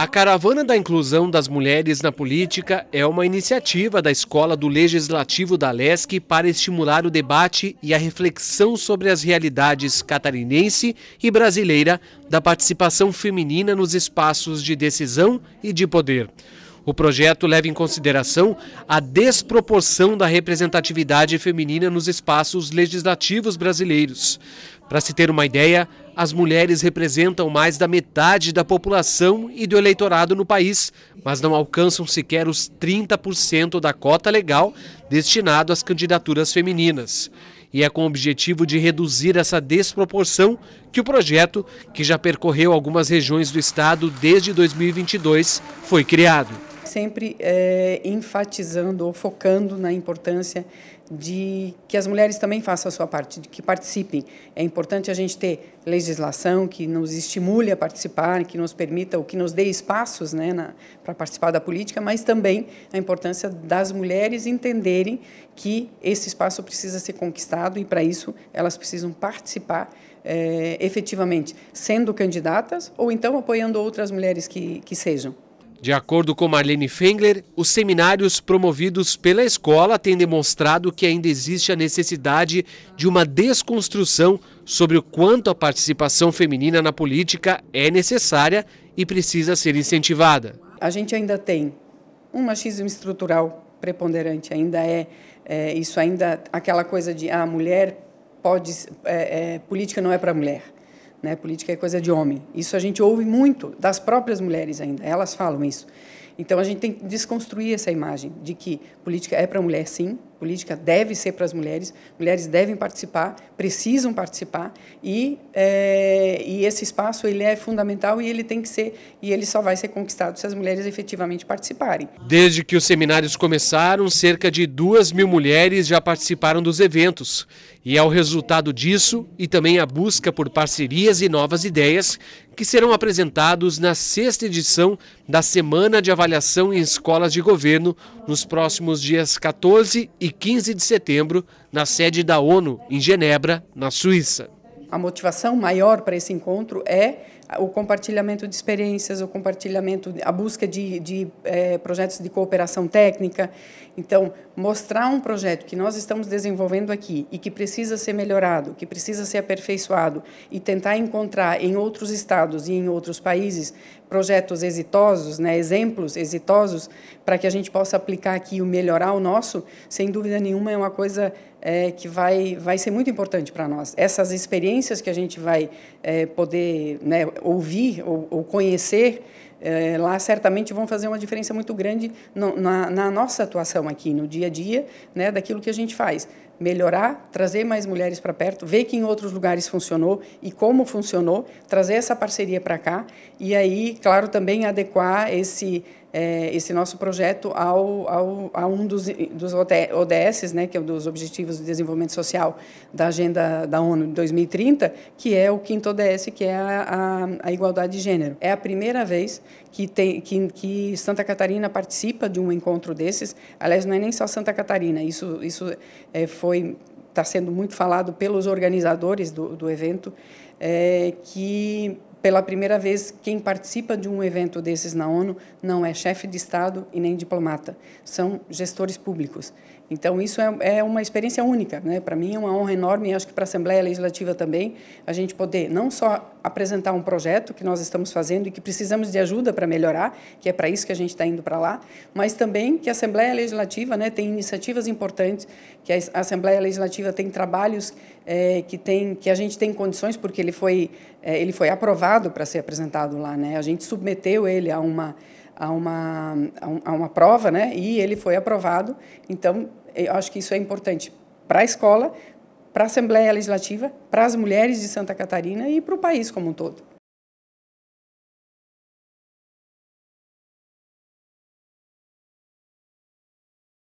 A Caravana da Inclusão das Mulheres na Política é uma iniciativa da Escola do Legislativo da LESC para estimular o debate e a reflexão sobre as realidades catarinense e brasileira da participação feminina nos espaços de decisão e de poder. O projeto leva em consideração a desproporção da representatividade feminina nos espaços legislativos brasileiros. Para se ter uma ideia, as mulheres representam mais da metade da população e do eleitorado no país, mas não alcançam sequer os 30% da cota legal destinado às candidaturas femininas. E é com o objetivo de reduzir essa desproporção que o projeto, que já percorreu algumas regiões do estado desde 2022, foi criado sempre é, enfatizando ou focando na importância de que as mulheres também façam a sua parte, de que participem. É importante a gente ter legislação que nos estimule a participar, que nos permita ou que nos dê espaços né, para participar da política, mas também a importância das mulheres entenderem que esse espaço precisa ser conquistado e, para isso, elas precisam participar é, efetivamente, sendo candidatas ou então apoiando outras mulheres que, que sejam. De acordo com Marlene Fengler, os seminários promovidos pela escola têm demonstrado que ainda existe a necessidade de uma desconstrução sobre o quanto a participação feminina na política é necessária e precisa ser incentivada. A gente ainda tem um machismo estrutural preponderante, ainda é, é isso ainda aquela coisa de ah, a mulher pode é, é, política não é para mulher. Né? Política é coisa de homem. Isso a gente ouve muito das próprias mulheres ainda, elas falam isso. Então a gente tem que desconstruir essa imagem de que política é para mulher, sim, política deve ser para as mulheres, mulheres devem participar, precisam participar, e, é, e esse espaço ele é fundamental e ele tem que ser, e ele só vai ser conquistado se as mulheres efetivamente participarem. Desde que os seminários começaram, cerca de duas mil mulheres já participaram dos eventos, e é o resultado disso e também a busca por parcerias e novas ideias que serão apresentados na sexta edição da Semana de Avaliação em Escolas de Governo, nos próximos dias 14 e 15 de setembro na sede da ONU, em Genebra, na Suíça a motivação maior para esse encontro é o compartilhamento de experiências, o compartilhamento, a busca de, de é, projetos de cooperação técnica. Então, mostrar um projeto que nós estamos desenvolvendo aqui e que precisa ser melhorado, que precisa ser aperfeiçoado e tentar encontrar em outros estados e em outros países projetos exitosos, né, exemplos exitosos, para que a gente possa aplicar aqui e melhorar o nosso, sem dúvida nenhuma é uma coisa é, que vai, vai ser muito importante para nós. Essas experiências que a gente vai é, poder né, ouvir ou, ou conhecer é, lá certamente vão fazer uma diferença muito grande no, na, na, nossa atuação aqui, no dia a dia, né, daquilo que a gente faz. Melhorar, trazer mais mulheres para perto, ver que em outros lugares funcionou e como funcionou, trazer essa parceria para cá e aí, claro, também adequar esse, é, esse nosso projeto ao, ao, a um dos, dos ODS, né, que é um dos Objetivos de Desenvolvimento Social da Agenda da ONU de 2030, que é o quinto ODS, que é a, a, a igualdade de gênero. É a primeira vez que, tem, que, que Santa Catarina participa de um encontro desses. Aliás, não é nem só Santa Catarina, isso, isso é, foi está sendo muito falado pelos organizadores do, do evento, é, que pela primeira vez, quem participa de um evento desses na ONU não é chefe de Estado e nem diplomata, são gestores públicos. Então, isso é, é uma experiência única. Né? Para mim, é uma honra enorme, e acho que para a Assembleia Legislativa também, a gente poder não só apresentar um projeto que nós estamos fazendo e que precisamos de ajuda para melhorar, que é para isso que a gente está indo para lá, mas também que a Assembleia Legislativa né, tem iniciativas importantes, que a Assembleia Legislativa tem trabalhos é, que, tem, que a gente tem condições, porque ele foi, é, ele foi aprovado para ser apresentado lá. Né? A gente submeteu ele a uma a uma, a uma prova, né? E ele foi aprovado. Então, eu acho que isso é importante para a escola, para a Assembleia Legislativa, para as mulheres de Santa Catarina e para o país como um todo.